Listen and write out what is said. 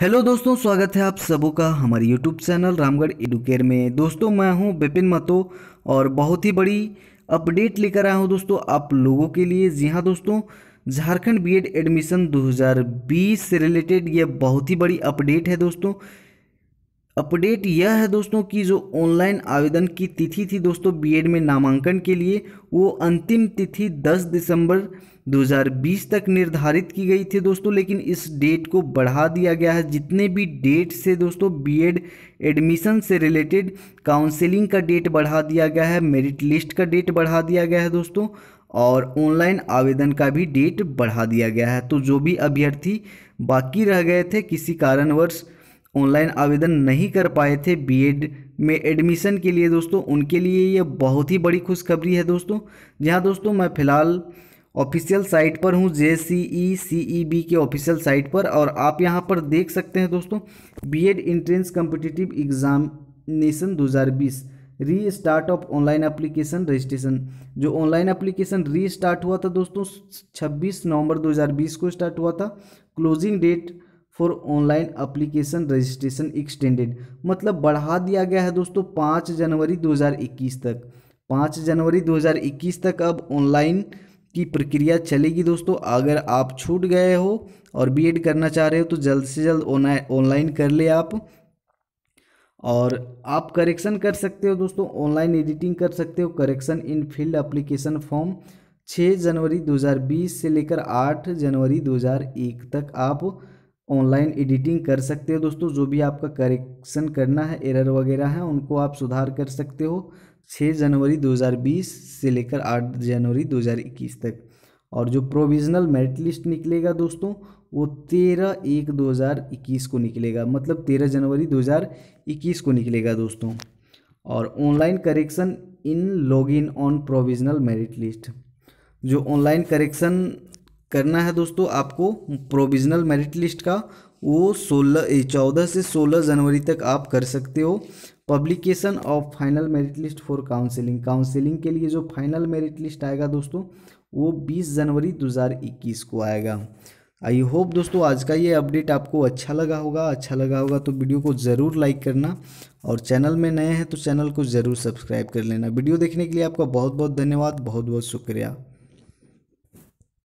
hello दोस्तों स्वागत है आप सबों का हमारे यूट्यूब चैनल रामगढ़ एडुकेयर में दोस्तों मैं हूं विपिन मतो और बहुत ही बड़ी अपडेट लेकर आया हूं दोस्तों आप लोगों के लिए जी हां दोस्तों झारखंड बीएड एडमिशन 2020 से रिलेटेड ये बहुत ही बड़ी अपडेट है दोस्तों अपडेट यह है दोस्तों कि जो ऑनलाइन आवेदन की तिथि थी दोस्तों बीएड में नामांकन के लिए वो अंतिम तिथि 10 दिसंबर 2020 तक निर्धारित की गई थी दोस्तों लेकिन इस डेट को बढ़ा दिया गया है जितने भी डेट से दोस्तों बीएड एडमिशन से रिलेटेड काउंसलिंग का डेट बढ़ा दिया गया है मेरिट लिस्ट का डेट बढ़ा दिया गया है दोस्तों और ऑनलाइन आवेदन का भी डेट बढ़ा दिया गया है तो जो भी अभ्यर्थी बाकी रह गए थे किसी कारणवश ऑनलाइन आवेदन नहीं कर पाए थे बीएड में एडमिशन के लिए दोस्तों उनके लिए ये बहुत ही बड़ी खुशखबरी है दोस्तों जहाँ दोस्तों मैं फ़िलहाल ऑफिशियल साइट पर हूँ J C E C E B के ऑफिशियल साइट पर और आप यहाँ पर देख सकते हैं दोस्तों B Ed entrance competitive examination 2020 restart of online application registration जो ऑनलाइन एप्लीकेशन री स्टार्ट हुआ था दोस्तों 26 नवंबर 2020 को स्टार्ट हुआ था closing date for online application registration extended मतलब बढ़ा दिया गया है दोस्तों पाँच जनवरी 2021 तक पाँच जनवरी 2021 तक अब ऑनलाइन की प्रक्रिया चलेगी दोस्तों अगर आप छूट गए हो और बीएड करना चाह रहे हो तो जल्द से जल्द ऑनलाइन कर ले आप और आप करेक्शन कर सकते हो दोस्तों ऑनलाइन एडिटिंग कर सकते हो correction in field application form 6 जनवरी 2020 से लेकर 8 जनवरी 2001 तक आप ऑनलाइन एडिटिंग कर सकते हो दोस्तों जो भी आपका करेक्शन करना है एरर वगैरह है उनको आप सुधार कर सकते हो 6 जनवरी 2020 से लेकर 8 जनवरी 2021 तक और जो प्रोविजनल मेरिट लिस्ट निकलेगा दोस्तों वो 13 एक 2021 को निकलेगा मतलब 13 जनवरी 2021 को निकलेगा दोस्तों और online correction in log on provisional merit list जो ऑनलाइन करेक्शन करना है दोस्तों आपको प्रोविजनल मेरिट लिस्ट का वो सोलह चौदह से सोलह जनवरी तक आप कर सकते हो publication of final merit list for counselling counselling के लिए जो फाइनल मेरिट लिस्ट आएगा दोस्तों वो 20 जनवरी 2021 को आएगा आई होप दोस्तों आज का ये अपडेट आपको अच्छा लगा होगा अच्छा लगा होगा तो वीडियो को ज़रूर लाइक करना और चैनल में नए हैं तो चैनल को ज़रूर सब्सक्राइब कर लेना वीडियो देखने के लिए आपका बहुत बहुत धन्यवाद बहुत बहुत शुक्रिया